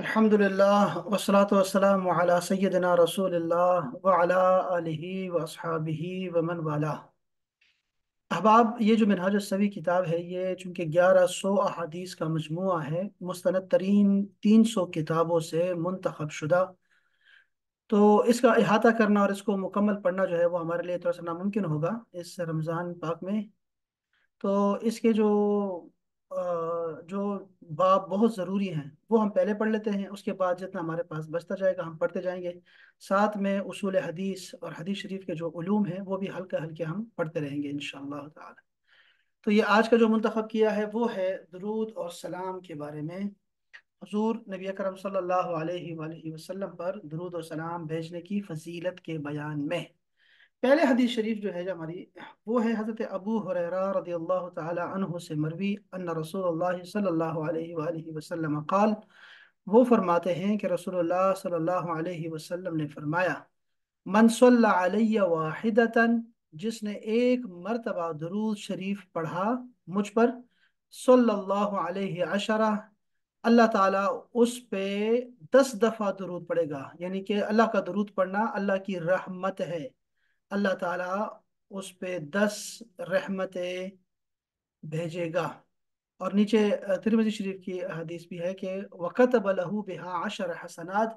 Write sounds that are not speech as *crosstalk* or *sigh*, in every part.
अल्हम्दुलिल्लाह वसलात वसलाम वाला अहबाब ये जो मिनहाज सभी किताब है ये चूँकि ग्यारह सौ अहादीस का मजमू है मुस्ंद तरीन तीन सौ किताबों से मुंतब शुदा तो इसका अहाता करना और इसको मुकम्मल पढ़ना जो है वो हमारे लिए थोड़ा सा नामुमकिन होगा इस रमज़ान पाक में तो इसके जो जो बाप बहुत ज़रूरी हैं वो हम पहले पढ़ लेते हैं उसके बाद जितना हमारे पास बचता जाएगा हम पढ़ते जाएंगे साथ में उसूल हदीस और हदीस शरीफ के जो ूम हैं वो भी हल्के हल्के हम पढ़ते रहेंगे इन ताला तो ये आज का जो मंतखब किया है वो है दरूद और सलाम के बारे में हजूर नबी करम सल्लल्लाहु अलैहि वसल्लम पर दरूद और सलाम भेजने की फजीलत के बयान में पहले हदीस शरीफ जो है हमारी वो है हज़रत अबू हुरैरा रदी अल्लाह तह से मरवी अन रसूल सल्लल्लाहु अलैहि वसल्लम काल वो फरमाते हैं कि रसूल सल्लल्लाहु अलैहि वसल्लम ने फरमाया मनसल्ला वाहिदतन जिसने एक मरतबा दरूद शरीफ पढ़ा मुझ पर सल्लल्लाहु अलैहि अशरा अल्लाह ताला उस पे दस दफ़ा दरूद पड़ेगा यानी कि अल्लाह का दरूद पढ़ना अल्लाह की रहमत है अल्लाह ताला उस पे दस रहमतें भेजेगा और नीचे तिरमजी शरीफ की हदीस भी है कि वक़त बलहू बिहा आशर हसनात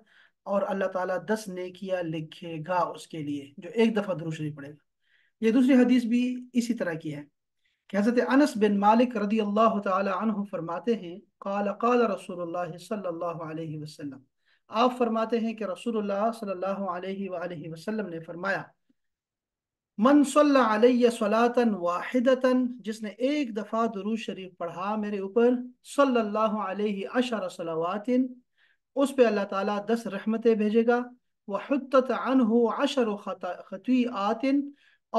और अल्लाह ताला दस नेकियां लिखेगा उसके लिए जो एक दफ़ा दुरुश नहीं पड़ेगा ये दूसरी हदीस भी इसी तरह की है कि हज़रत अनस बिन मालिक रदी अल्लाह तह फरमाते हैं काल काल रसूल सल्लल्लाहु अलैहि वसल्लम आप फरमाते हैं कि रसूलुल्लाह सल्लल्लाहु अलैहि वसल्लम ने फरमाया मन सलातन वाहिदतन जिसने एक दफ़ा दरुज शरीफ पढ़ा मेरे ऊपर सल्लल्लाहु अलैहि अशर सलावातिन उस पर अल्लाह ताला दस रहमतें भेजेगा वहत अनहु अशर खतवी आतिन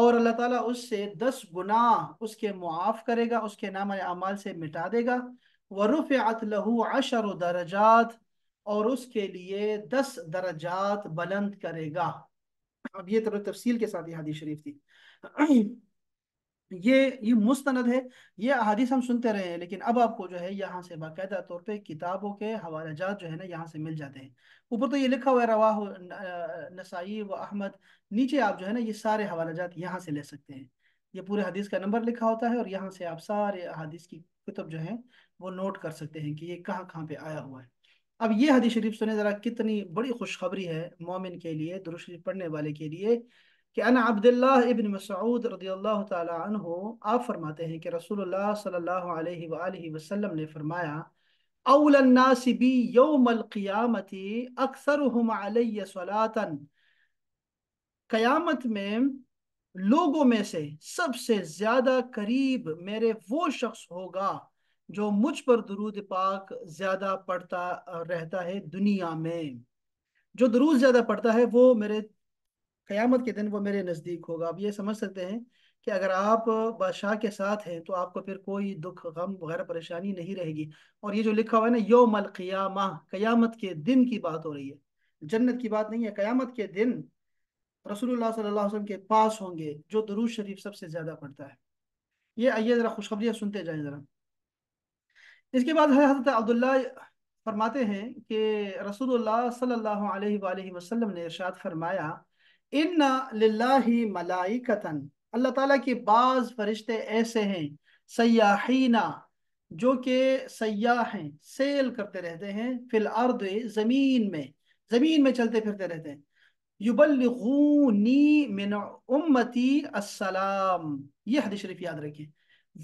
और अल्लाह ताला उससे दस गुनाह उसके मुआफ़ करेगा उसके नाम अमाल से मिटा देगा वरुफ़ लहू अशर दरजात और उसके लिए दस दर्जात बुलंद करेगा अब ये तरह तफसील के साथ ये हदीस शरीफ थी ये ये मुस्तनद है ये अहादीस हम सुनते रहे हैं लेकिन अब आपको जो है यहाँ से बाकायदा तौर पे किताबों के हवालाजात जो है ना यहाँ से मिल जाते हैं ऊपर तो ये लिखा हुआ है रवाह नसाई व अहमद नीचे आप जो है ना ये सारे जात यहाँ से ले सकते हैं ये पूरे हदीस का नंबर लिखा होता है और यहाँ से आप सारे हदीस की कुतब जो है वो नोट कर सकते हैं कि ये कहाँ कहाँ पे आया हुआ है अब ये हदीस शरीफ सुने ज़रा कितनी बड़ी खुशखबरी है मोमिन के लिए दुरुशरीफ पढ़ने वाले के लिए कि अन अब्दुल्ला इबन मसूद रदी अल्लाह तहो आप फरमाते हैं कि रसूलुल्लाह सल्लल्लाहु अलैहि रसोल्ला वसल्लम ने फरमाया अवलनासिबी यौमलक़ियामती अक्सर हम सलातन क़यामत में लोगों में से सबसे ज़्यादा करीब मेरे वो शख्स होगा जो मुझ पर दरूद पाक ज्यादा पढ़ता रहता है दुनिया में जो दरूद ज्यादा पढ़ता है वो मेरे क़यामत के दिन वो मेरे नज़दीक होगा आप ये समझ सकते हैं कि अगर आप बादशाह के साथ हैं तो आपको फिर कोई दुख गम वगैरह परेशानी नहीं रहेगी और ये जो लिखा हुआ है ना योम क़ियामा क़यामत के दिन की बात हो रही है जन्नत की बात नहीं है क़यामत के दिन रसूलुल्लाह सल्लल्लाहु अलैहि वसल्लम के पास होंगे जो दरूज शरीफ सबसे ज़्यादा पढ़ता है ये आइए ज़रा खुशखबरी सुनते जाएँ ज़रा इसके बाद हज़रत अब्दुल्ला फरमाते हैं कि रसूलुल्लाह सल्लल्लाहु अलैहि वसल्लम ने इरशाद फरमाया इन लाही मलाइकतन अल्लाह ताला के बाज़ फरिश्ते ऐसे हैं सयाहीना जो के सयाह हैं सेल करते रहते हैं फिल अर्द ज़मीन में ज़मीन में चलते फिरते रहते हैं युबलगूनी मिन उम्मती अस्सलाम ये हदीस शरीफ याद रखें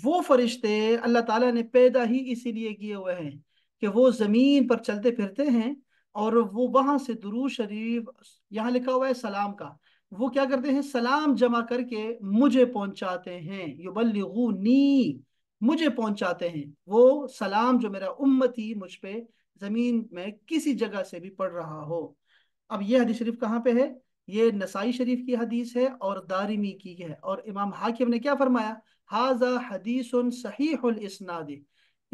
वो फरिश्ते अल्लाह ताला ने पैदा ही इसीलिए किए हुए हैं कि वो ज़मीन पर चलते फिरते हैं और वो वहाँ से दुरू शरीफ यहाँ लिखा हुआ है सलाम का वो क्या करते हैं सलाम जमा करके मुझे पहुँचाते हैं नी मुझे पहुँचाते हैं वो सलाम जो मेरा उम्मती मुझ पर ज़मीन में किसी जगह से भी पढ़ रहा हो अब ये हदीस शरीफ कहाँ पे है ये नसाई शरीफ की हदीस है और दारिमी की है और इमाम हाकिम ने क्या फरमाया हाजा हदीस सहीदी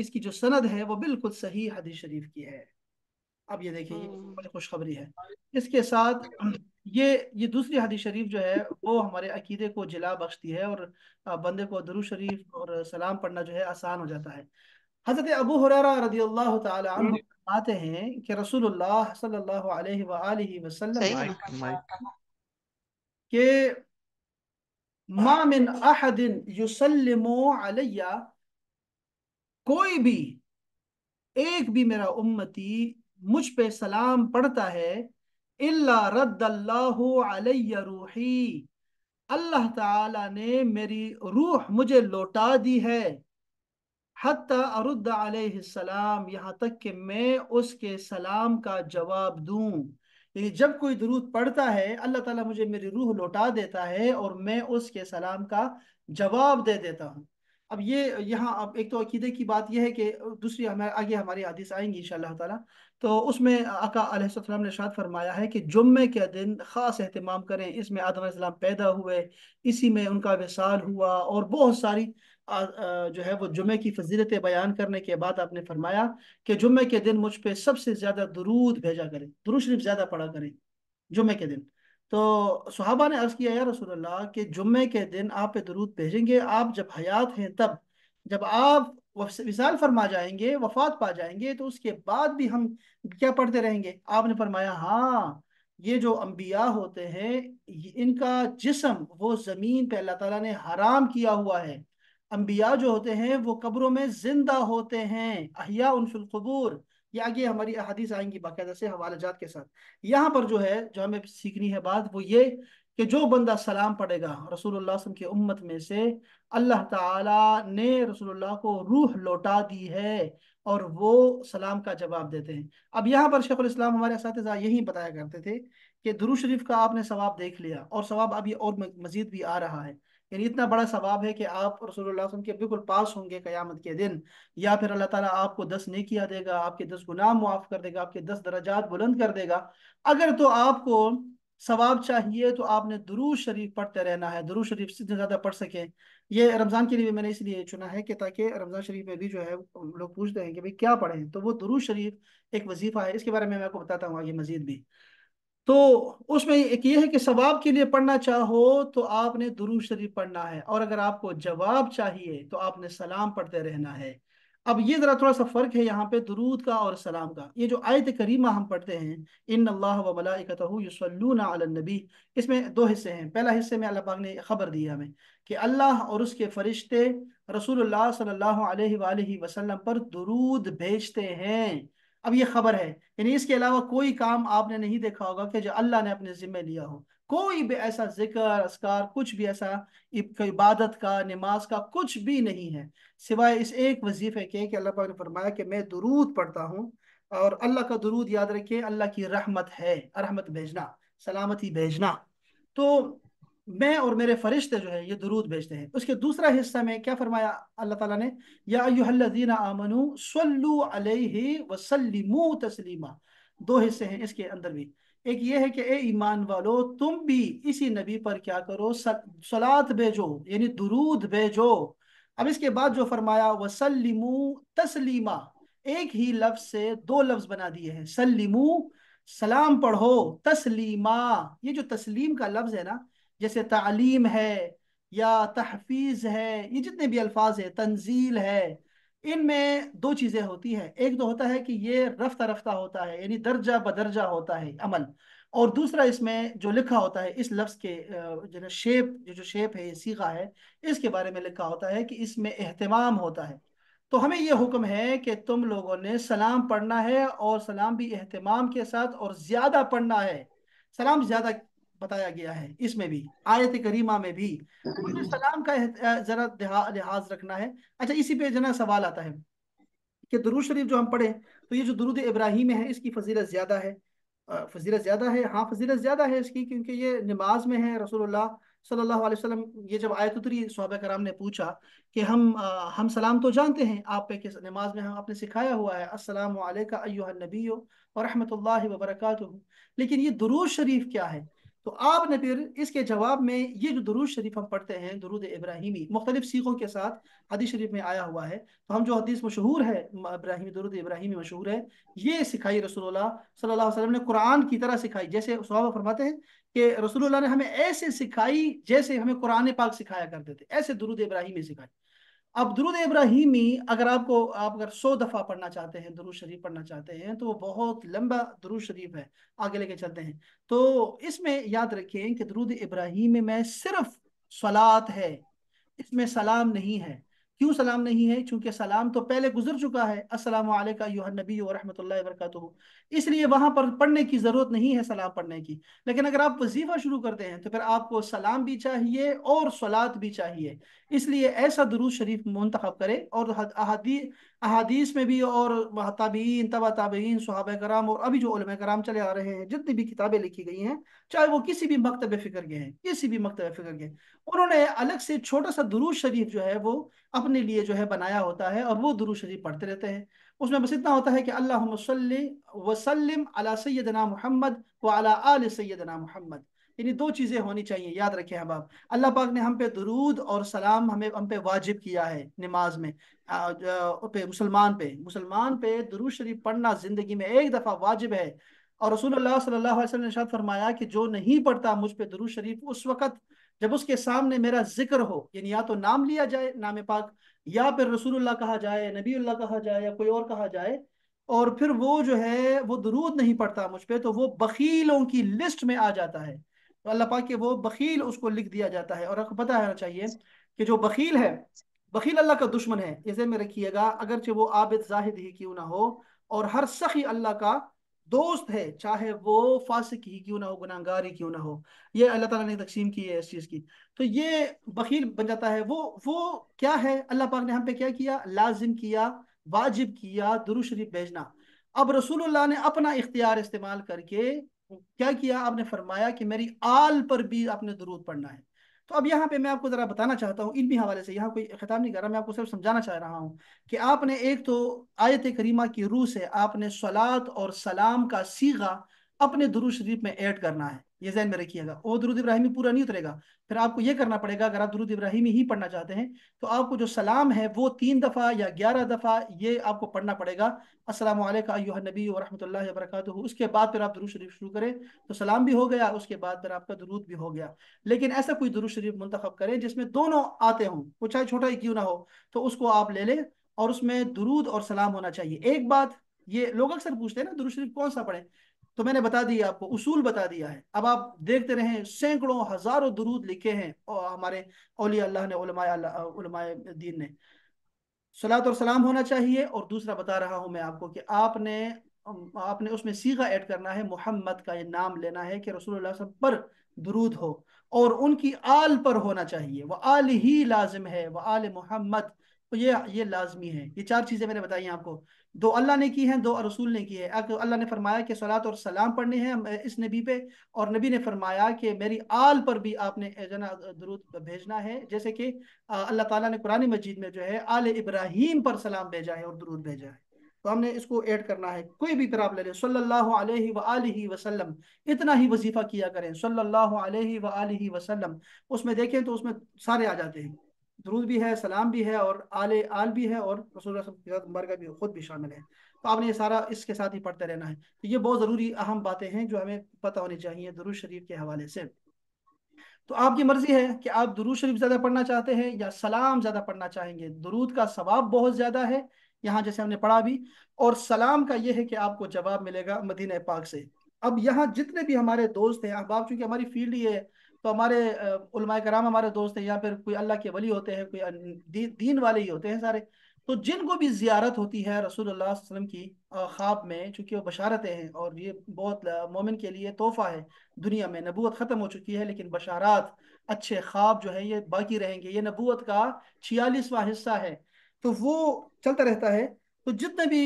इसकी जो सनद है वो बिल्कुल सही हदीस शरीफ की है अब ये देखिए हम्म। बड़ी खुशखबरी है इसके साथ ये ये दूसरी हदीस शरीफ जो है वो हमारे अकीदे को जिला बख्शती है और बंदे को दरू शरीफ और सलाम पढ़ना जो है आसान हो जाता है हज़रत अबू हुररा रदी अल्लाह आते हैं कि रसूलुल्लाह सल्लल्लाहु अलैहि वसल्लम के मामिन अहदिन युसल्लिमो अलैया कोई भी एक भी मेरा उम्मती मुझ पे सलाम पढ़ता है इल्ला रद्दल्लाहु अलैया रूही अल्लाह ताला ने मेरी रूह मुझे लौटा दी है हत्ता अरुद्द सलाम यहाँ तक कि मैं उसके सलाम का जवाब दूं यानी जब कोई दरूद पढ़ता है अल्लाह ताला मुझे मेरी रूह लौटा देता है और मैं उसके सलाम का जवाब दे देता हूँ अब ये यहाँ अब एक तो अकीदे की बात यह है कि दूसरी हमारे आगे हमारी हदीस आएंगी इन ताला तो उसमें आका आसलम ने शाद फरमाया है कि जुम्मे के दिन ख़ास अहतमाम करें इसमें आदम पैदा हुए इसी में उनका विसाल हुआ और बहुत सारी जो है वो जुमे की फजीलत बयान करने के बाद आपने फरमाया कि जुमे के दिन मुझ पर सबसे ज़्यादा दरूद भेजा करें दुरू शरीफ ज़्यादा पढ़ा करें जुमे के दिन तो सहाबा ने अर्ज़ किया या रसोल्ला कि जुमे के दिन आप पे दरूद भेजेंगे आप जब हयात हैं तब जब आप विशाल फरमा जाएंगे वफात पा जाएंगे तो उसके बाद भी हम क्या पढ़ते रहेंगे आपने फरमाया हाँ ये जो अम्बिया होते हैं इनका जिसम वो ज़मीन पे अल्लाह ताला ने हराम किया हुआ है अम्बिया जो होते हैं वो कब्रों में जिंदा होते हैं अहिया उनफिलकबूर ये आगे हमारी अहादीस आएंगी बाकायदा से हवाले जात के साथ यहाँ पर जो है जो हमें सीखनी है बात वो ये कि जो बंदा सलाम पढ़ेगा रसूल की उम्मत में से अल्लाह ताला ने रसूलुल्लाह को रूह लौटा दी है और वो सलाम का जवाब देते हैं अब यहाँ पर शेख इस्लाम हमारे साथ यही बताया करते थे कि दुरू शरीफ का आपने सवाब देख लिया और सवाब अभी और मजीद भी आ रहा है यानी इतना बड़ा सवाब है कि आप रसोल्ला के बिल्कुल पास होंगे क़यामत के दिन या फिर अल्लाह ताला आपको दस नेकिया देगा आपके दस गुनाह मुआफ़ कर देगा आपके दस दर्जात बुलंद कर देगा अगर तो आपको सवाब चाहिए तो आपने दरूज शरीफ पढ़ते रहना है दरूज शरीफ जितने ज़्यादा पढ़ सकें ये रमज़ान के लिए भी मैंने इसलिए चुना है कि ताकि रमज़ान शरीफ में भी जो है लोग पूछते हैं कि भाई क्या पढ़ें तो वो दरूज शरीफ एक वजीफ़ा है इसके बारे में मैं आपको बताता हूँ आगे मजीद भी तो उसमें एक ये है कि सवाब के लिए पढ़ना चाहो तो आपने दुरू शरीफ पढ़ना है और अगर आपको जवाब चाहिए तो आपने सलाम पढ़ते रहना है अब ये ज़रा थोड़ा सा फ़र्क है यहाँ पे दुरूद का और सलाम का ये जो आयत करीमा हम पढ़ते हैं इन अल्लाह वमलाकतहूसल्लनबी इसमें दो हिस्से हैं पहला हिस्से में अल्लाह पाक ने खबर दिया हमें कि अल्लाह और उसके फरिश्ते रसूलुल्लाह सल्लल्लाहु अलैहि वसल्लम पर दुरूद भेजते हैं अब ये खबर है यानी इसके अलावा कोई काम आपने नहीं देखा होगा कि जो अल्लाह ने अपने ज़िम्मे लिया हो कोई भी ऐसा जिक्र असकार कुछ भी ऐसा इबादत का नमाज का कुछ भी नहीं है सिवाय इस एक वजीफ़े के कि अल्लाह पाक ने फरमाया कि मैं दुरूद पढ़ता हूँ और अल्लाह का दुरूद याद रखे अल्लाह की रहमत है रहमत भेजना सलामती भेजना तो मैं और मेरे फरिश्ते जो है ये दरूद भेजते हैं उसके दूसरा हिस्सा में क्या फरमाया अल्लाह ताला ने यादीना आमनु सल्लु अलैहि वसल्लिमु तस्लीमा दो हिस्से हैं इसके अंदर भी एक ये है कि ए ईमान वालो तुम भी इसी नबी पर क्या करो सलात भेजो यानी दरूद भेजो अब इसके बाद जो फरमाया वसल्लिमु तस्लीमा एक ही लफ्ज से दो लफ्ज बना दिए हैं सल्लिमु सलाम पढ़ो तस्लीमा ये जो तस्लीम का लफ्ज है ना जैसे तालीम है या तहफीज है ये जितने भी अल्फाज है तंजील है इनमें दो चीज़ें होती है एक तो होता है कि ये रफ्ता रफ्ता होता है यानी दर्जा बदर्जा होता है अमल और दूसरा इसमें जो लिखा होता है इस लफ्ज़ के जो है शेप जो जो शेप है ये सीखा है इसके बारे में लिखा होता है कि इसमें अहतमाम होता है तो हमें यह हुक्म है कि तुम लोगों ने सलाम पढ़ना है और सलाम भी अहतमाम के साथ और ज़्यादा पढ़ना है सलाम ज़्यादा बताया गया है इसमें भी आयत करीमा में भी सलाम का जरा लिहाज रखना है अच्छा इसी पे जना सवाल आता है कि दरूद शरीफ जो हम पढ़े तो ये जो दरूद इब्राहिम है इसकी फजीलत ज़्यादा है फजीलत ज़्यादा है हाँ फजीलत ज़्यादा है इसकी क्योंकि ये नमाज में है रसोल्ला सल्लल्लाहु अलैहि वसल्लम ये जब आयत उतरी सहाबा कराम ने पूछा कि हम आ, हम सलाम तो जानते हैं आप पे किस नमाज में हम आपने सिखाया हुआ है असलम वालेका अय्युहन नबी और रहमतुल्लाहि व बरकातुहू लेकिन ये दुरूद शरीफ क्या है तो आपने फिर इसके जवाब में ये जो दरूद शरीफ हम पढ़ते हैं दरूद इब्राहिमी मुख्तलिफ सीखों के साथ हदीस शरीफ में आया हुआ है तो हम जो हदीस मशहूर है इब्राहिमी दरूद इब्राहिमी मशहूर है ये सिखाई रसोल्ला सल्लल्लाहु अलैहि वसल्लम ने कुरान की तरह सिखाई जैसे सहाबा फरमाते हैं कि रसोल्ला ने हमें ऐसे सिखाई जैसे हमें कुरान पाक सिखाया करते थे ऐसे दरूद इब्राहिमी सिखाई अब दरुद इब्राहिमी अगर आपको आप अगर सौ दफ़ा पढ़ना चाहते हैं दरुद शरीफ पढ़ना चाहते हैं तो वो बहुत लंबा दरुद शरीफ है आगे लेके चलते हैं तो इसमें याद रखें कि दरुद इब्राहिम में सिर्फ सलात है इसमें सलाम नहीं है क्यों सलाम नहीं है चूंकि सलाम तो पहले गुजर चुका है अस्सलाम नबी वरहमतुल्लाहि वरकatuहू इसलिए वहां पर पढ़ने की ज़रूरत नहीं है सलाम पढ़ने की लेकिन अगर आप वजीफ़ा शुरू करते हैं तो फिर आपको सलाम भी चाहिए और सलात भी चाहिए इसलिए ऐसा दुरूद शरीफ मुंतखब करें और अहादीस में भी और तबीन तबा तबीन सुहाब कराम और अभी जो कराम चले आ रहे हैं जितनी भी किताबें लिखी गई हैं चाहे वो किसी भी मकतब फ़िक्र के हैं किसी भी मकतब फ़िक्र के उन्होंने अलग से छोटा सा दुरूद शरीफ जो है वो अपने लिए जो है बनाया होता है और वो दुरूद शरीफ पढ़ते रहते हैं उसमें बस इतना होता है कि अल्लाह वसलम अला सैदना महमद व अला आल सैदना महमद यानी दो चीज़ें होनी चाहिए याद रखें हम आप अल्लाह पाक ने हम पे दरूद और सलाम हमें हम पे वाजिब किया है नमाज में पे मुसलमान पे मुसलमान पे दरूद शरीफ पढ़ना ज़िंदगी में एक दफ़ा वाजिब है और रसूल अल्लाह सल्लल्लाहु अलैहि वसल्लम ने शाद फरमाया कि जो नहीं पढ़ता मुझ पे दरूद शरीफ उस वक़्त जब उसके सामने मेरा जिक्र हो यानी या तो नाम लिया जाए नाम पाक या फिर रसूलुल्लाह कहा जाए नबील्ला कहा जाए या कोई और कहा जाए और फिर वो जो है वो दरूद नहीं पढ़ता मुझ पर तो वो बकीलों की लिस्ट में आ जाता है तो अल्लाह पाक के वो बखील उसको लिख दिया जाता है और आपको पता होना चाहिए कि जो बखील है बखील अल्लाह का दुश्मन है इसे में रखिएगा अगरचे वो आबिद जाहिद ही क्यों ना हो और हर सखी अल्लाह का दोस्त है चाहे वो फासिक ही क्यों ना हो गुनागारी ही क्यों ना हो ये अल्लाह ताला ने तकसीम की है इस चीज़ की तो ये बखील बन जाता है वो वो क्या है अल्लाह पाक ने हम पे क्या किया लाजिम किया वाजिब किया दुरुशरीफ भेजना अब रसूलुल्लाह ने अपना इख्तियार इस्तेमाल करके क्या किया आपने फरमाया कि मेरी आल पर भी आपने दरूद पढ़ना है तो अब यहाँ पे मैं आपको ज़रा बताना चाहता हूँ इन भी हवाले से यहाँ कोई खिताब नहीं कर रहा मैं आपको सिर्फ समझाना चाह रहा हूँ कि आपने एक तो आयत करीमा की रूह से आपने सलात और सलाम का सीगा अपने दुरू शरीफ में ऐड करना है ये जहन में रखिएगा वो दुरुद इब्राहिमी पूरा नहीं उतरेगा फिर आपको ये करना पड़ेगा अगर आप दुरुद इब्राहिमी ही पढ़ना चाहते हैं तो आपको जो सलाम है वो तीन दफ़ा या ग्यारह दफ़ा ये आपको पढ़ना पड़ेगा अस्सलाम वालेकुम नबी वरहमतुल्लाहि वबरकातुहू उसके बाद फिर आप दुरुद शरीफ शुरू करें तो सलाम भी हो गया उसके बाद फिर आपका दुरूद भी हो गया लेकिन ऐसा कोई दुरुद शरीफ मंतखब करें जिसमें दोनों आते हों वो चाहे छोटा ही क्यों ना हो तो उसको आप ले लें और उसमें दुरूद और सलाम होना चाहिए एक बात ये लोग अक्सर पूछते हैं ना दुरुद शरीफ कौन सा पढ़े तो मैंने बता दिया आपको उसूल बता दिया है अब आप देखते रहें सैकड़ों हजारों दरूद लिखे हैं हमारे ओली अल्लाह ने उलमाए दीन ने सलात और सलाम होना चाहिए और दूसरा बता रहा हूं मैं आपको कि आपने आपने उसमें सीखा ऐड करना है मोहम्मद का ये नाम लेना है कि रसूल सब पर दरूद हो और उनकी आल पर होना चाहिए वह आल ही लाजिम है वह आल मोहम्मद तो ये ये लाजमी है ये चार चीज़ें मैंने बताई आपको दो अल्लाह ने की है दो रसूल ने की है अल्लाह ने फरमाया कि सलात और सलाम पढ़ने हैं इस नबी पे और नबी ने फरमाया कि मेरी आल पर भी आपने जना दरूद भेजना है जैसे कि अल्लाह ताला ने कुरानी मस्जिद में जो है आल इब्राहिम पर सलाम भेजा है और दरूद भेजा है तो हमने इसको ऐड करना है कोई भी तरह आप ले लें सल्लल्लाहु अलैहि वसल्लम इतना ही वजीफा किया करें सल्लल्लाहु अलैहि अलैहि वसल्लम उसमें देखें तो उसमें सारे आ जाते हैं दरूद भी है सलाम भी है और आल आल भी है और रसूल के साथ मरगा भी खुद भी शामिल है तो आपने ये सारा इसके साथ ही पढ़ते रहना है तो ये बहुत ज़रूरी अहम बातें हैं जो हमें पता होनी चाहिए दरूद शरीफ के हवाले से तो आपकी मर्जी है कि आप दरूद शरीफ ज़्यादा पढ़ना चाहते हैं या सलाम ज़्यादा पढ़ना चाहेंगे दरूद का सवाब बहुत ज़्यादा है यहाँ जैसे हमने पढ़ा भी और सलाम का ये है कि आपको जवाब मिलेगा मदीन पाक से अब यहाँ जितने भी हमारे दोस्त हैं अहबाब चूँकि हमारी फील्ड ये है तो हमारे उलमा कराम हमारे दोस्त हैं या फिर कोई अल्लाह के वली होते हैं कोई दी, दीन वाले ही होते हैं सारे तो जिनको भी जियारत होती है रसूल वसल्लम की ख्वाब में चूंकि वो बशारतें हैं और ये बहुत मोमिन के लिए तोहफ़ा है दुनिया में नबूत ख़त्म हो चुकी है लेकिन बशारात अच्छे ख्वाब जो है ये बाकी रहेंगे ये नबूत का छियालीसवा हिस्सा है तो वो चलता रहता है तो जितने भी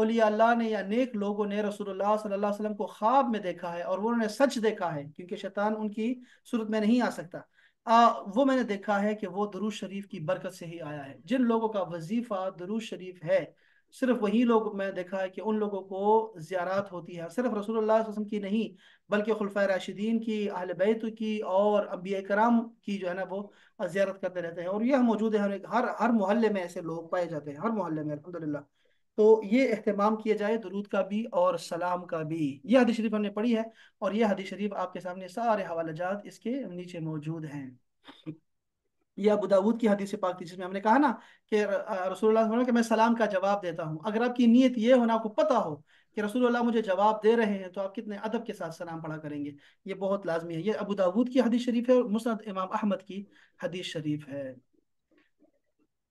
ओलिया अल्लाह ने या नेक लोगों ने रसूलुल्लाह सल्लल्लाहु अलैहि वसल्लम को ख्वाब में देखा है और उन्होंने सच देखा है क्योंकि शैतान उनकी सूरत में नहीं आ सकता आ, वो मैंने देखा है कि वो दरूज शरीफ की बरकत से ही आया है जिन लोगों का वजीफा दरुज शरीफ है सिर्फ वही लोग मैं देखा है कि उन लोगों को ज़्यारत होती है सिर्फ रसूल वसम की नहीं बल्कि खुलफा राशिदीन की अहल बैत की और अम्बिया कराम की जो है ना वो ज़्यारत करते रहते हैं और यह मौजूद है हर हर मोहल्ले में ऐसे लोग पाए जाते हैं हर मोहल्ले में अलहमदिल्ला तो ये अहतमाम किया जाए दरूद का भी और सलाम का भी यह हदीस शरीफ हमने पढ़ी है और यह हदीस शरीफ आपके सामने सारे हवाला जात इसके नीचे मौजूद हैं यह अबू दाऊद की हदीस पाक थी जिसमें हमने कहा ना कि रसूल कि मैं सलाम का जवाब देता हूँ अगर आपकी नीयत ये होना आपको पता हो कि रसूल मुझे जवाब दे रहे हैं तो आप कितने अदब के साथ सलाम पढ़ा करेंगे ये बहुत लाजमी है ये अबू दाऊद की हदीस शरीफ है और मुस्त इमाम अहमद की हदीस शरीफ है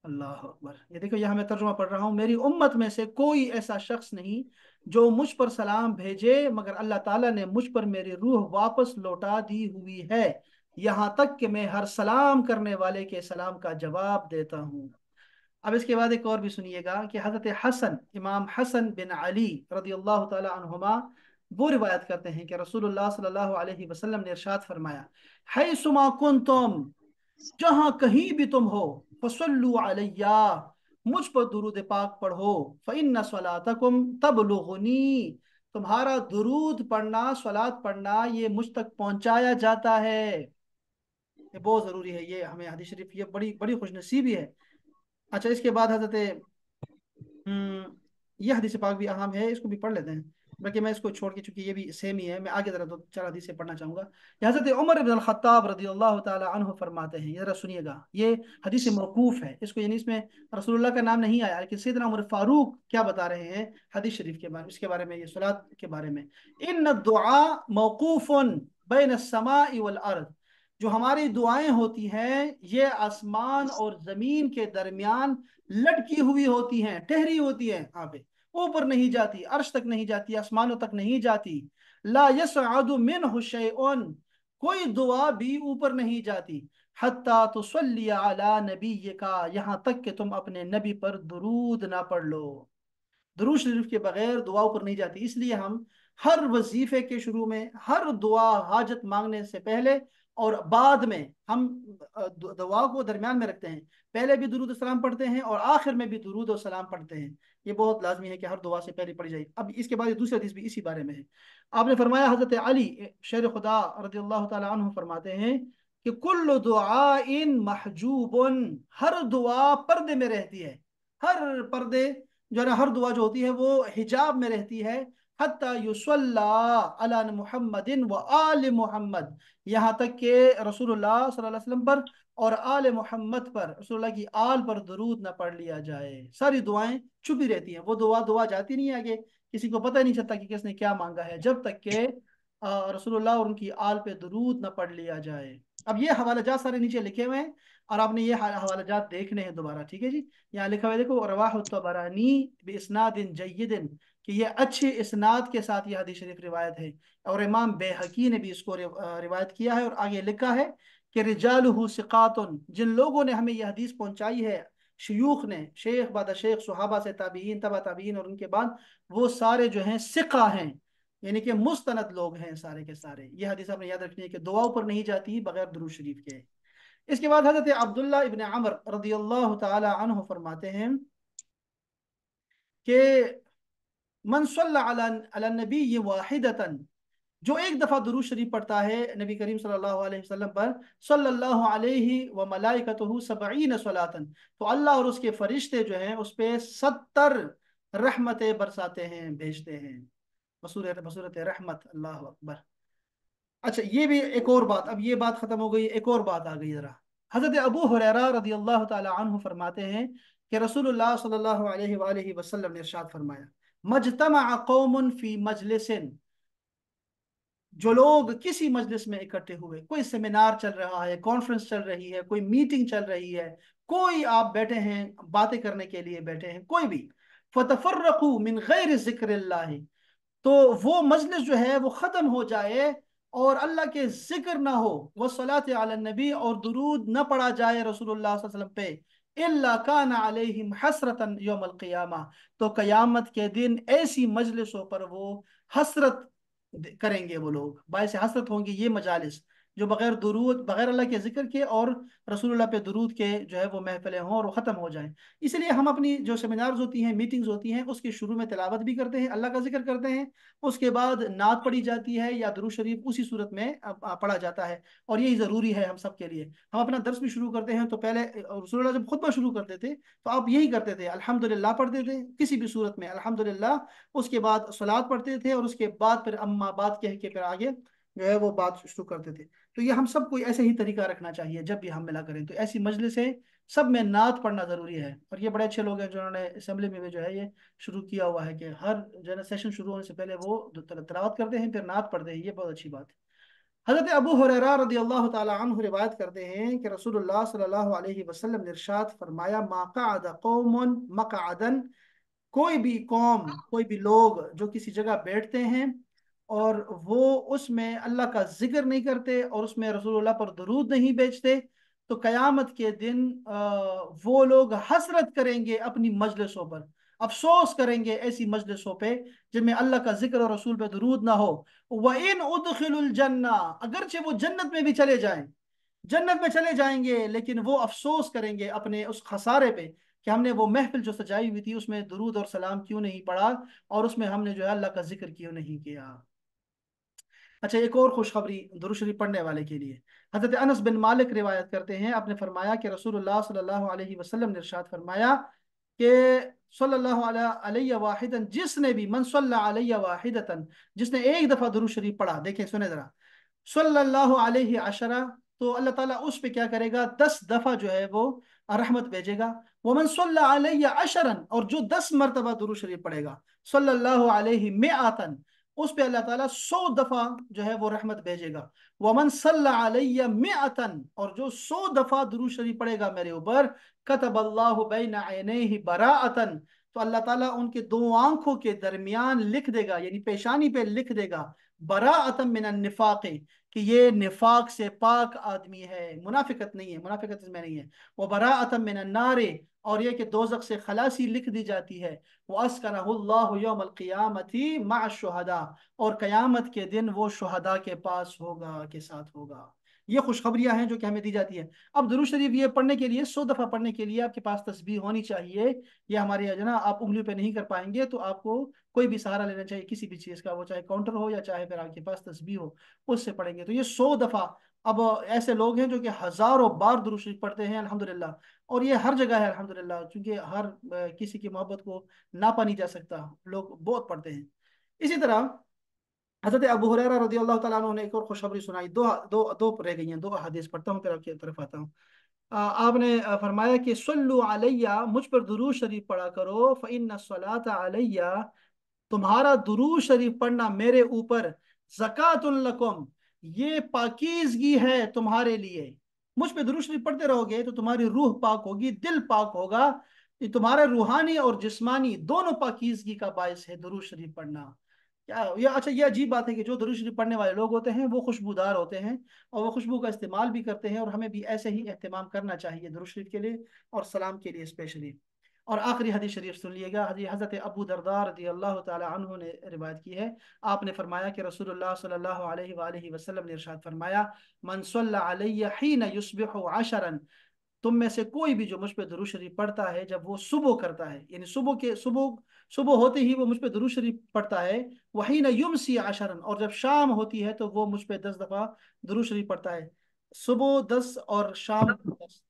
अल्लाह अकबर ये देखो यहाँ मैं तर्जुमा पढ़ रहा हूँ मेरी उम्मत में से कोई ऐसा शख्स नहीं जो मुझ पर सलाम भेजे मगर अल्लाह ताला ने मुझ पर मेरी रूह वापस लौटा दी हुई है यहां तक कि मैं हर सलाम करने वाले के सलाम का जवाब देता हूँ अब इसके बाद एक और भी सुनिएगा कि हज़रत हसन इमाम हसन बिन अली रदी अल्लाह तुमा वो रिवायत करते हैं कि रसूल सल्लल्लाहु अलैहि वसल्लम ने इरशाद फरमाया है सुमा कुन तुम जहाँ कहीं भी तुम हो फसल्लु अलैया मुझ पर दुरूद पाक पढ़ो फ़िन सलातकुम तब तुम्हारा दुरूद पढ़ना सलात पढ़ना ये मुझ तक पहुंचाया जाता है ये बहुत ज़रूरी है ये हमें हदीस शरीफ ये बड़ी बड़ी खुशनसीबी है अच्छा इसके बाद हजरत हम्म, ये हदीस पाक भी अहम है इसको भी पढ़ लेते हैं बल्कि मैं इसको छोड़ के चूंकि ये भी सेम ही है मैं आगे ज़रा दो तो चार हदीसें पढ़ना चाहूंगा ये हज़रत उमर इबन ख़त्ताब रदी अल्लाह तह फरमाते हैं ज़रा सुनिएगा ये हदीस मौकूफ़ है इसको यानी इसमें रसोल्ला का नाम नहीं आया लेकिन सैदना उमर फ़ारूक क्या बता रहे हैं हदीस शरीफ के बारे में इसके बारे में ये सलाद के बारे में इन दुआ मौकूफ़ बैन समा अर्द जो हमारी दुआएं होती हैं ये आसमान और जमीन के दरमियान लटकी हुई होती हैं ठहरी होती हैं पे ऊपर नहीं जाती अर्श तक नहीं जाती आसमानों तक नहीं जाती ला यसु मिन उन कोई दुआ भी ऊपर नहीं जाती हत्ता तो अला नबी का यहाँ तक कि तुम अपने नबी पर दरूद ना पढ़ लो दरूद शरीफ के बगैर दुआ ऊपर नहीं जाती इसलिए हम हर वजीफे के शुरू में हर दुआ हाजत मांगने से पहले और बाद में हम दुआ को दरमियान में रखते हैं पहले भी दुरूद सलाम पढ़ते हैं और आखिर में भी दुरूद और सलाम पढ़ते हैं ये बहुत लाजमी है कि हर दुआ से पहले पढ़ी जाए अब इसके बाद दूसरा हदीस भी इसी बारे में है आपने फरमाया हजरत अली शेर खुदा रदी फरमाते हैं कि कुल दुआ इन महजूबन हर दुआ पर्दे में रहती है हर पर्दे जो है हर दुआ जो होती है वो हिजाब में रहती है अला मोहम्मदिन व आल मोहम्मद यहाँ तक के रसूलुल्लाह सल्लल्लाहु पर और आल मोहम्मद पर रसूलुल्लाह की आल पर दरूद ना पढ़ लिया जाए सारी दुआएं छुपी रहती हैं वो दुआ दुआ जाती नहीं आगे किसी को पता नहीं चलता कि किसने क्या मांगा है जब तक के रसूलुल्लाह और उनकी आल पे दरूद ना पढ़ लिया जाए अब ये हवाला जात सारे नीचे लिखे हुए हैं और आपने ये हवाला जात देखने हैं दोबारा ठीक है जी यहाँ लिखा हुआ देखो रवाह तबरानी बेसनादिन जयदिन कि यह अच्छे इसनाद के साथ यह हदीस शरीफ रिवायत है और इमाम बेहकी ने भी इसको रिवायत किया है और आगे लिखा है कि रिजाल सिकातन जिन लोगों ने हमें यह हदीस पहुंचाई है शयूख ने शेख बाद शेख सुहाबा से ताबीन तबा ताबीन और उनके बाद वो सारे जो हैं सिका हैं यानी कि मुस्तनद लोग हैं सारे के सारे यह हदीस आपने याद रखनी है कि दुआ ऊपर नहीं जाती बगैर दरू शरीफ के इसके बाद हजरत अब्दुल्ला इबन अमर रदी अल्लाह तह फरमाते हैं कि मनसल्लाबी नबी वाहिदतन जो एक दफ़ा दुरूद शरीफ पढ़ता है नबी करीम सल्लल्लाहु अलैहि वसल्लम पर सल्लल्लाहु अलैहि व मलाइकतहु सबईन सलातन तो अल्लाह और उसके फरिश्ते जो हैं उस पर सत्तर रहमतें बरसाते हैं भेजते हैं बसूरत बसूरत रहमत अल्लाह अकबर अच्छा ये भी एक और बात अब ये बात ख़त्म हो गई एक और बात आ गई ज़रा हज़रत अबू हुररा रदी अल्लाह तु फरमाते हैं कि रसूलुल्लाह सल्लल्लाहु अलैहि वसल्लम ने इरशाद फरमाया मजतमा कौमन फी मजलिसन जो लोग किसी मजलिस में इकट्ठे हुए कोई सेमिनार चल रहा है कॉन्फ्रेंस चल रही है कोई मीटिंग चल रही है कोई आप बैठे हैं बातें करने के लिए बैठे हैं कोई भी रखू मिन गैर जिक्र तो वो मजलिस जो है वो ख़त्म हो जाए और अल्लाह के जिक्र ना हो वह सलात नबी और दरूद ना पढ़ा जाए रसूलुल्लाह वसल्लम पे अलहिम तो क़यामत के दिन ऐसी मजलिसों पर वो हसरत करेंगे वो लोग बायस हसरत होंगे ये मजालिस जो बगैर दरूद बगैर अल्लाह के जिक्र के और रसूलुल्लाह पे दरूद के जो है वो महफिलें हों और ख़त्म हो जाएं इसलिए हम अपनी जो सेमिनार्स होती हैं मीटिंग्स होती हैं उसके शुरू में तलावत भी करते हैं अल्लाह का जिक्र करते हैं उसके बाद नात पढ़ी जाती है या दरू शरीफ उसी सूरत में पढ़ा जाता है और यही ज़रूरी है हम सब के लिए हम अपना दर्स भी शुरू करते हैं तो पहले रसूल जब खुतबा शुरू करते थे तो आप यही करते थे अलहमदिल्ला पढ़ते थे किसी भी सूरत में अलहमदिल्ला उसके बाद सलाद पढ़ते थे और उसके बाद फिर अम्मा बात कह के फिर आगे जो है वो बात शुरू करते थे तो ये हम सबको ऐसे ही तरीका रखना चाहिए जब भी हम मिला करें तो ऐसी मजलिस सब में नात पढ़ना ज़रूरी है और ये बड़े अच्छे लोग हैं जिन्होंने असेंबली में भी जो है ये शुरू किया हुआ है कि हर जो है ना सेशन शुरू होने से पहले वो तलावत करते हैं फिर नात पढ़ते हैं ये बहुत अच्छी बात है हज़रत अबू हुररा रदी अल्लाह तह रिवायत करते हैं कि रसूलुल्लाह सल्लल्लाहु अलैहि वसल्लम ने इरशाद फरमाया माक़ाद कौमन मकादन कोई भी कौम कोई भी लोग जो किसी जगह बैठते हैं और वो उसमें अल्लाह का जिक्र नहीं करते और उसमें रसूलुल्लाह पर दरूद नहीं बेचते तो क़यामत के दिन वो लोग हसरत करेंगे अपनी मजलसों पर अफसोस करेंगे ऐसी मजलसों पे जिनमें अल्लाह का जिक्र और रसूल पे दरूद ना हो व इन उदखिलजन्ना अगरचे वो जन्नत में भी चले जाएं जन्नत में चले जाएंगे लेकिन वो अफसोस करेंगे अपने उस खसारे पे कि हमने वो महफिल जो सजाई हुई थी उसमें दरूद और सलाम क्यों नहीं पढ़ा और उसमें हमने जो है अल्लाह का जिक्र क्यों नहीं किया अच्छा एक और खुशखबरी दुरुशरी पढ़ने वाले के लिए हज़रत अनस बिन मालिक रिवायत करते हैं आपने फरमाया कि रसूल सल्लल्लाहु अलैहि वसल्लम ने इरशाद फरमाया कि सल्लल्लाहु अलैहि वाहिदन जिसने भी मन सल्लल्लाहु वाहिदतन जिसने एक दफ़ा दुरुशरी पढ़ा देखें सुने ज़रा सल्लल्लाहु अलैहि अशरा तो अल्लाह ताला उस पे क्या करेगा दस दफ़ा जो है वो रहमत भेजेगा वमन सल्लल्लाहु अलैहि अशरन और जो दस मरतबा दुरुशरी पढ़ेगा सल्लल्लाहु अलैहि में आतन उस पर अल्लाह ताला सौ दफ़ा जो है वो रहमत भेजेगा वमन सल्ला में अतन और जो सौ दफ़ा दुरू शरीफ पड़ेगा मेरे ऊपर कतब अल्लाह ही बरा अतन तो अल्लाह ताला उनके दो आंखों के दरमियान लिख देगा यानी पेशानी पे लिख देगा बरा अतम मिन निफाक़ कि ये निफाक से पाक आदमी है मुनाफिकत नहीं है मुनाफिकत इसमें नहीं है वह बरा अतम मिन नारे और ये कि दोजक से खलासी लिख दी जाती है मा शहदा और क़यामत के दिन वो शहदा के पास होगा के साथ होगा ये खुशखबरियाँ हैं जो कि हमें दी जाती है अब दरू शरीफ ये पढ़ने के लिए सौ दफ़ा पढ़ने के लिए आपके पास तस्वीर होनी चाहिए ये हमारे यहाँ जना आप उंगली पे नहीं कर पाएंगे तो आपको कोई भी सहारा लेना चाहिए किसी भी चीज़ का वो चाहे काउंटर हो या चाहे फिर आपके पास तस्वीर हो उससे पढ़ेंगे तो ये सौ दफ़ा अब ऐसे लोग हैं जो कि हज़ारों बार दुरुश शरीफ पढ़ते हैं अल्हम्दुलिल्लाह और ये हर जगह है अल्हम्दुलिल्लाह क्योंकि हर किसी की मोहब्बत को नापा नहीं जा सकता लोग बहुत पढ़ते हैं इसी तरह हज़रत अबू हुरैरा रदी अल्लाह तला ने एक और खुशखबरी सुनाई दो दो दो रह गई हैं दो हदीस पढ़ता हूँ फिर आपकी तरफ आता हूँ आपने फरमाया कि सल्लु अलैया मुझ पर दुरूद शरीफ पढ़ा करो फ़िन सलात अलैया तुम्हारा दुरूद शरीफ पढ़ना मेरे ऊपर ज़क़ातुल्लकुम ये पाकिजगी है तुम्हारे लिए मुझ पे दुरुस्त पढ़ते रहोगे तो तुम्हारी रूह पाक होगी दिल पाक होगा ये तुम्हारे रूहानी और जिस्मानी दोनों पाकिजगी का बायस है दुरुशरी पढ़ना क्या ये अच्छा ये अजीब बात है कि जो दुरुशरी पढ़ने वाले लोग होते हैं वो खुशबूदार होते हैं और वो खुशबू का इस्तेमाल भी करते हैं और हमें भी ऐसे ही अहतमाम करना चाहिए दुरुशरीफ के लिए और सलाम के लिए स्पेशली और आखिरी हदीस शरीफ सुन लीजिएगा हजी हज़रत अबू दरदार रदी अल्लाह तु ने रिवायत की है आपने फरमाया कि रसूल सल्लल्लाहु अलैहि वसल्लम ने इरशाद फरमाया मनसल्लान युसबिह आशरन तुम में से कोई भी जो मुझ पर दुरू शरीफ पढ़ता है जब वो सुबह करता है यानी सुबह के सुबह सुबह होते ही वो मुझ पर दुरू शरीफ पढ़ता है वही न युम सी आशरन और जब शाम होती है तो वो मुझ पर दस दफ़ा दुरू शरीफ पढ़ता है सुबह दस और शाम दस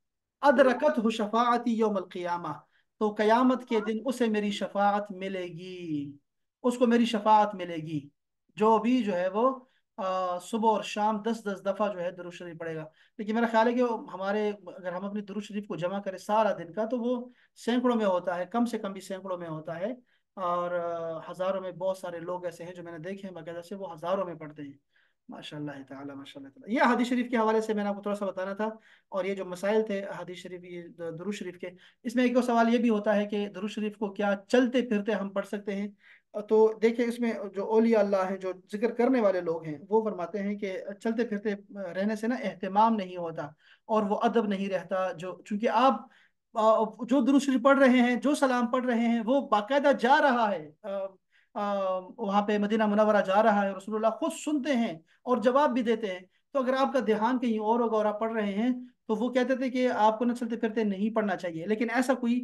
अदरकत हुशफ़ाती क़ियामा तो क़यामत के दिन उसे मेरी शफात मिलेगी उसको मेरी शफात मिलेगी जो भी जो है वो सुबह और शाम दस दस दफ़ा जो है दुरुज शरीफ पड़ेगा लेकिन मेरा ख्याल है कि हमारे अगर हम अपनी दुरुज शरीफ को जमा करें सारा दिन का तो वो सैकड़ों में होता है कम से कम भी सैकड़ों में होता है और हज़ारों में बहुत सारे लोग ऐसे हैं जो मैंने देखे हैं बाकायदा से वो हज़ारों में पढ़ते हैं माशा ताला ये हदीस शरीफ के हवाले से मैंने आपको थोड़ा सा बताना था और ये जो मसाइल थे हदीस शरीफ ये दरुज शरीफ के इसमें एक सवाल ये भी होता है कि दरुज शरीफ को क्या चलते फिरते हम पढ़ सकते हैं तो देखिए इसमें जो ओलिया अल्लाह है जो जिक्र करने वाले लोग हैं वो फरमाते हैं कि चलते फिरते रहने से ना अहतमाम नहीं होता और वो अदब नहीं रहता जो चूंकि आप जो दुरुस्त पढ़ रहे हैं जो सलाम पढ़ रहे हैं वो बाकायदा जा रहा है वहाँ पे मदीना मुनवरा जा रहा है रसूलुल्लाह खुद सुनते हैं और जवाब भी देते हैं तो अगर आपका ध्यान कहीं और होगा और आप पढ़ रहे हैं तो वो कहते थे कि आपको ना चलते फिरते नहीं पढ़ना चाहिए लेकिन ऐसा कोई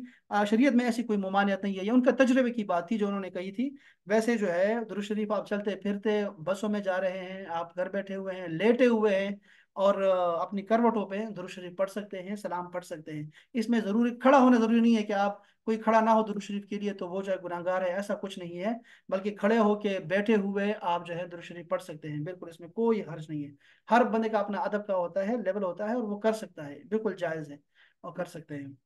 शरीयत में ऐसी कोई ममानियत नहीं है ये उनका तजर्बे की बात थी जो उन्होंने कही थी वैसे जो है दुरुशरीफ आप चलते फिरते बसों में जा रहे हैं आप घर बैठे हुए हैं लेटे हुए हैं और अपनी करवटों पे दुरुद शरीफ पढ़ सकते हैं सलाम पढ़ सकते हैं इसमें ज़रूरी खड़ा होना ज़रूरी नहीं है कि आप कोई खड़ा ना हो दुरुद शरीफ के लिए तो वो जो है है ऐसा कुछ नहीं है बल्कि खड़े होके बैठे हुए आप जो है दुरुद शरीफ पढ़ सकते हैं बिल्कुल इसमें कोई हर्ज नहीं है हर बंदे का अपना अदब का होता है लेवल होता है और वो कर सकता है बिल्कुल जायज़ है और कर सकते हैं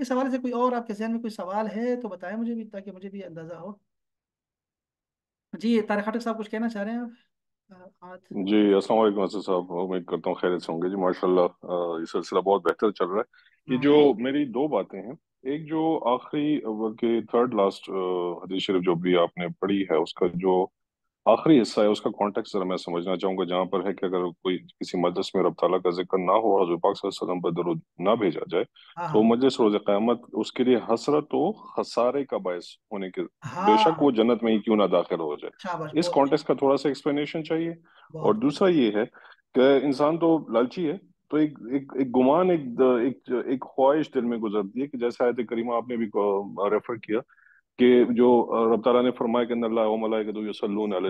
इस हवाले से कोई और आपके जहन में कोई सवाल है तो बताएं मुझे भी ताकि मुझे भी अंदाज़ा हो जी खाटक साहब कुछ कहना चाह रहे हैं आप जी अस्सलाम वालेकुम साहब उम्मीद करता हूँ खैरियत से होंगे जी माशाल्लाह ये सिलसिला बहुत बेहतर चल रहा है ये जो मेरी दो बातें हैं एक जो आखिरी बल्कि थर्ड लास्ट हदीस शरीफ जो भी आपने पढ़ी है उसका जो आखिरी हिस्सा है उसका कॉन्टेक्ट जरा मैं समझना चाहूंगा जहां पर है कि अगर कोई किसी मजलिस में रब का जिक्र ना हो और पाक वसल्लम पर दरुद ना भेजा जाए हाँ, तो हाँ। मजलिस रोज क्यामत उसके लिए हसरत हो खसारे का बायस होने के हाँ। बेशक वो जन्नत में ही क्यों ना दाखिल हो जाए इस कॉन्टेक्स का थोड़ा सा एक्सप्लेनेशन चाहिए और दूसरा ये है कि इंसान तो लालची है तो एक एक एक गुमान एक एक एक ख्वाहिश दिल में गुजरती है कि जैसे आयत करीमा आपने भी रेफर किया कि जो रफ्तारा ने फरमाया कि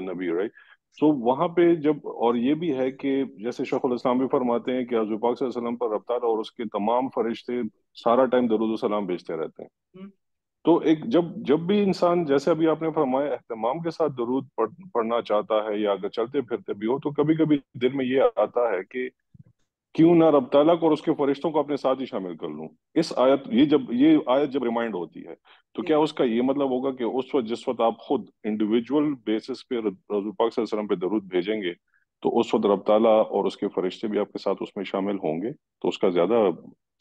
नबी राइट सो वहाँ पे जब और ये भी है कि जैसे शेखुल इस्लाम भी फरमाते हैं कि हजू पाक वसल्लम पर रफ्तार और उसके तमाम फरिश्ते सारा टाइम दरुद सलाम भेजते रहते हैं हम्म। तो एक जब जब भी इंसान जैसे अभी आपने फरमाया अहतमाम के साथ दरूद पढ़, पढ़ना चाहता है या अगर चलते फिरते भी हो तो कभी कभी दिल में ये आता है कि क्यों ना रब तला और उसके फरिश्तों को अपने साथ ही शामिल कर लूं इस आयत ये जब ये आयत जब रिमाइंड होती है तो क्या हम्म। उसका ये मतलब होगा कि उस वक्त जिस वक्त आप खुद इंडिविजुअल बेसिस पे रजू पाक पे दरुद भेजेंगे तो उस वक्त रब तला और उसके फरिश्ते भी आपके साथ उसमें शामिल होंगे तो उसका ज्यादा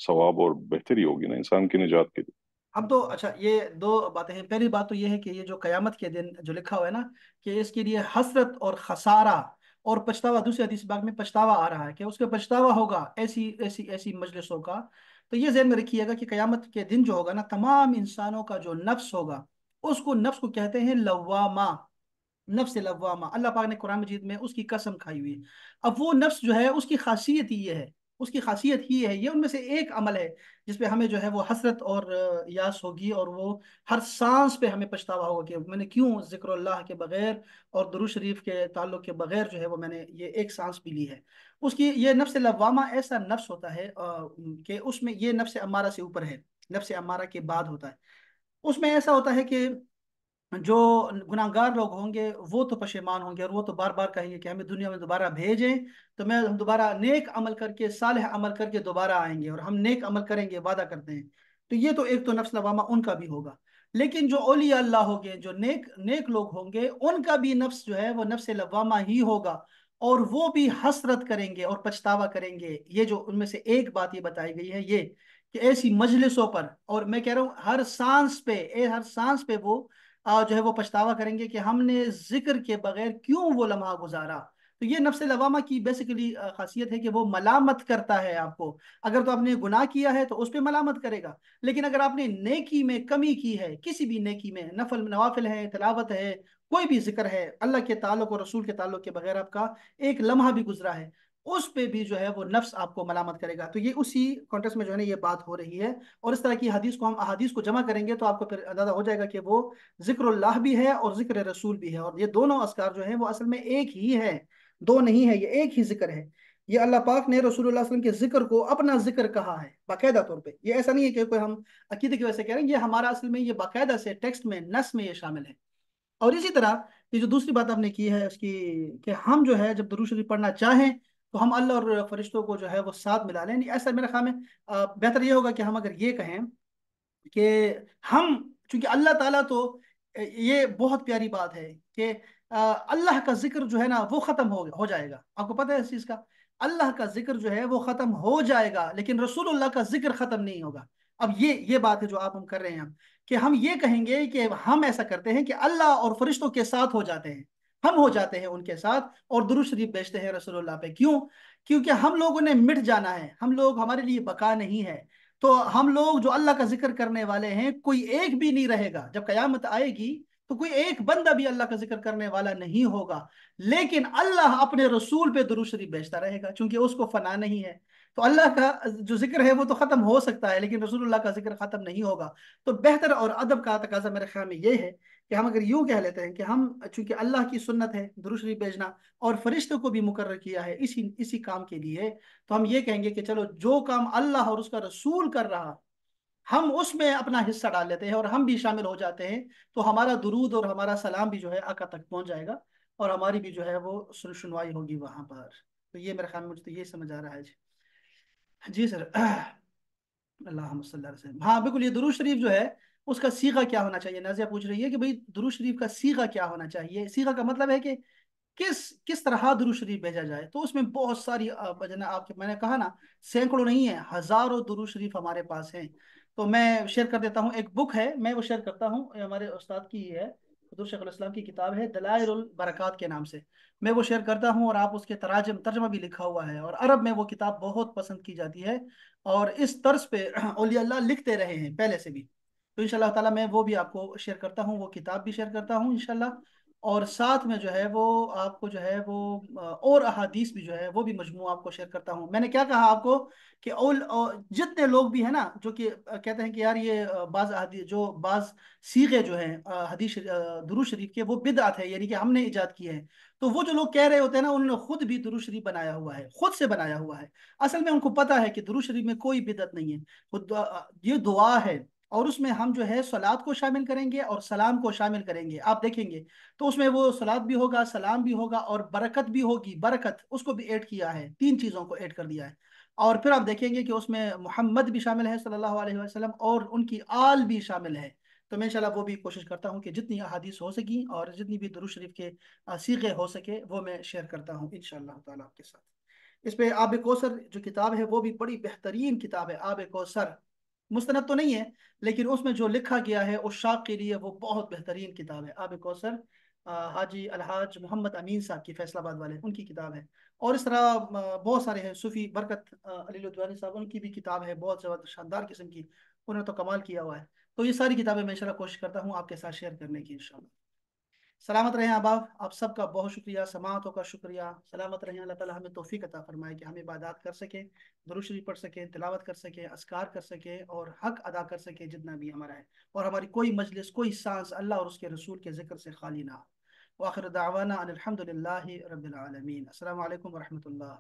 सवाब और बेहतरी होगी ना इंसान की निजात के लिए हम तो अच्छा ये दो बातें हैं पहली बात तो ये है कि ये जो कयामत के दिन जो लिखा हुआ है ना कि इसके लिए हसरत और खसारा और पछतावा दूसरे हदीस बाग में पछतावा आ रहा है कि उसके पछतावा होगा ऐसी ऐसी ऐसी मजलिसों का तो ये जहन में रखिएगा कि क़यामत के दिन जो होगा ना तमाम इंसानों का जो नफ्स होगा उसको नफ्स को कहते हैं लवामा नफ्स लवामा अल्लाह पाक ने कुरान मजीद में उसकी कसम खाई हुई अब वो नफ्स जो है उसकी खासियत ये है उसकी खासियत ही है ये उनमें से एक अमल है जिसपे हमें जो है वो हसरत और यास होगी और वो हर सांस पे हमें पछतावा होगा कि मैंने क्यों जिक्र के बगैर और दुरू शरीफ के ताल्लुक के बगैर जो है वो मैंने ये एक सांस पी ली है उसकी ये नफ्स लवामा ऐसा नफ्स होता है कि उसमें ये नफ्स अमारा से ऊपर है नफ्स अमारा के बाद होता है उसमें ऐसा होता है कि जो गुनागार लोग होंगे वो तो पशेमान होंगे और वो तो बार बार कहेंगे कि हमें दुनिया में दोबारा भेजें तो मैं हम दोबारा नेक अमल करके साल अमल करके दोबारा आएंगे और हम नेक अमल करेंगे वादा करते हैं तो ये तो एक तो नफ्स लवामा उनका भी होगा लेकिन जो ओलिया अल्लाह हो गए जो नेक नेक लोग होंगे उनका भी नफ्स जो है वो नफ्स लवामा ही होगा और वो भी हसरत करेंगे और पछतावा करेंगे ये जो उनमें से एक बात ये बताई गई है ये कि ऐसी मजलिसों पर और मैं कह रहा हूँ हर सांस पे ए हर सांस पे वो जो है वो पछतावा करेंगे कि हमने जिक्र के बगैर क्यों वो लम्हा गुजारा तो ये नफ्स लवामा की बेसिकली खासियत है कि वो मलामत करता है आपको अगर तो आपने गुनाह किया है तो उस पर मलामत करेगा लेकिन अगर आपने नेकी में कमी की है किसी भी नेकी में नफल नवाफिल है तलावत है कोई भी जिक्र है अल्लाह के ताल्लुक और रसूल के ताल्लुक के बगैर आपका एक लम्हा भी गुजरा है उस पे भी जो है वो नफ्स आपको मलामत करेगा तो ये उसी कॉन्टेक्स्ट में जो है ना ये बात हो रही है और इस तरह की हदीस को हम अहादीस को जमा करेंगे तो आपको फिर अंदाजा हो जाएगा कि वो जिक्रल्लाह भी है और जिक्र रसूल भी है और ये दोनों असकार जो है वो असल में एक ही है दो नहीं है ये एक ही जिक्र है ये अल्लाह पाक ने रसूल वसलम के जिक्र को अपना जिक्र कहा है बाकायदा तौर पे ये ऐसा नहीं है कि कोई हम अकीदे की वजह से कह रहे हैं ये हमारा असल में ये बाकायदा से टेक्स्ट में नस में ये शामिल है और इसी तरह ये जो दूसरी बात आपने की है उसकी कि हम जो है जब शरीफ पढ़ना चाहें तो हम अल्लाह और फरिश्तों को जो है वो साथ मिला लें ऐसा मेरे ख्याल में बेहतर ये होगा कि हम अगर ये कहें कि हम चूँकि अल्लाह ताला तो ये बहुत प्यारी बात है कि अल्लाह का जिक्र जो है ना वो ख़त्म हो हो जाएगा आपको पता है इस चीज़ का अल्लाह का जिक्र जो है वो ख़त्म हो जाएगा लेकिन रसूलुल्लाह का जिक्र ख़त्म नहीं होगा अब ये ये बात है जो आप हम कर रहे हैं हम कि हम ये कहेंगे कि हम ऐसा करते हैं कि अल्लाह और फरिश्तों के साथ हो जाते हैं हम हो जाते हैं उनके साथ और दुरुस्त शरीफ बेचते हैं रसोल्ला पे क्यों क्योंकि हम लोगों ने मिट जाना है हम लोग हमारे लिए बका नहीं है तो हम लोग जो अल्लाह का जिक्र करने वाले हैं कोई एक भी नहीं रहेगा जब कयामत आएगी तो कोई एक बंदा भी अल्लाह का जिक्र करने वाला नहीं होगा लेकिन अल्लाह अपने रसूल पे दुरुस्त शरीफ बेचता रहेगा क्योंकि उसको फना नहीं है तो अल्लाह का जो जिक्र है वो तो ख़त्म हो सकता है लेकिन रसूलुल्लाह का जिक्र ख़त्म नहीं होगा तो बेहतर और अदब का तकाजा मेरे ख्याल में ये है कि हम अगर यूं कह लेते हैं कि हम चूंकि अल्लाह की सुन्नत है दुरुशरी भेजना और फरिश्तों को भी मुकर किया है इसी इसी काम के लिए तो हम ये कहेंगे कि चलो जो काम अल्लाह और उसका रसूल कर रहा हम उसमें अपना हिस्सा डाल लेते हैं और हम भी शामिल हो जाते हैं तो हमारा दुरूद और हमारा सलाम भी जो है आका तक पहुंच जाएगा और हमारी भी जो है वो सुन सुनवाई होगी वहां पर तो ये मेरे ख्याल में मुझे तो ये समझ आ रहा है जी हाँ जी सर *clears throat* अल्लाह हाँ बिल्कुल ये दुरू शरीफ जो है उसका सीगा क्या होना चाहिए नाजिया पूछ रही है कि भाई दुरू शरीफ का सीगा क्या होना चाहिए सीगा का मतलब है कि किस किस तरह दुरू शरीफ भेजा जाए तो उसमें बहुत सारी आपके मैंने कहा ना सैकड़ों नहीं है हज़ारों दुरू शरीफ हमारे पास हैं तो मैं शेयर कर देता हूँ एक बुक है मैं वो शेयर करता हूँ हमारे उस्ताद की है हजूर की किताब है दलायल बरक़ात के नाम से मैं वो शेयर करता हूँ और आप उसके तराजम तर्जमा भी लिखा हुआ है और अरब में वो किताब बहुत पसंद की जाती है और इस तर्ज पे *clears throat* अल्लाह लिखते रहे हैं पहले से भी तो इन ताला मैं वो भी आपको शेयर करता हूँ वो किताब भी शेयर करता हूँ इन और साथ में जो है वो आपको जो है वो और अहादीस भी जो है वो भी मजमू आपको शेयर करता हूँ मैंने क्या कहा आपको कि औल जितने लोग भी हैं ना जो कि कहते हैं कि यार ये बाज जो बाज सीगे जो हैं हदीस दुरु शरीफ के वो बिदात है यानी कि हमने ईजाद की है तो वो जो लोग कह रहे होते हैं ना उन्होंने खुद भी दुरू शरीफ बनाया हुआ है खुद से बनाया हुआ है असल में उनको पता है कि दुरू शरीफ में कोई बिदत नहीं है ये दुआ है और उसमें हम जो है सलाद को शामिल करेंगे और सलाम को शामिल करेंगे आप देखेंगे तो उसमें वो सलाद भी होगा सलाम भी होगा और बरकत भी होगी बरकत उसको भी ऐड किया है तीन चीज़ों को ऐड कर दिया है और फिर आप देखेंगे कि उसमें मोहम्मद भी शामिल है सल्लल्लाहु अलैहि वसल्लम और उनकी आल भी शामिल है तो मैं इंशाल्लाह वो भी कोशिश करता हूँ कि जितनी अहादीस हो सकी और जितनी भी दुरुज शरीफ के सीगे हो सके वो मैं शेयर करता हूँ इन ताला आपके साथ इस पर आब कोसर जो किताब है वो भी बड़ी बेहतरीन किताब है आब कोसर मुस्तनद तो नहीं है लेकिन उसमें जो लिखा गया है उस शाख के लिए वो बहुत बेहतरीन किताब है आब कौसर हाजी अलहाज मोहम्मद अमीन साहब की फैसलाबाद वाले उनकी किताब है और इस तरह बहुत सारे हैं सूफ़ी बरकत अली लुधवानी साहब उनकी भी किताब है बहुत ज़बरदस्त शानदार किस्म की उन्होंने तो कमाल किया हुआ है तो ये सारी किताबें मैं इंशाल्लाह कोशिश करता हूँ आपके साथ शेयर करने की इंशाल्लाह सलामत रहें अहबाब आप सबका बहुत शुक्रिया समातों का शुक्रिया सलामत रहें अल्लाह ताला हमें तोफ़ी अता फरमाए कि हम इबादत कर सकें दरुशरी पढ़ सकें तिलावत कर सकें असकार कर सकें और हक अदा कर सकें जितना भी हमारा है और हमारी कोई मजलिस कोई सांस अल्लाह और उसके रसूल के जिक्र से खाली ना हो आखिर दावाना अनिलहमदिल्ला असल वरहमल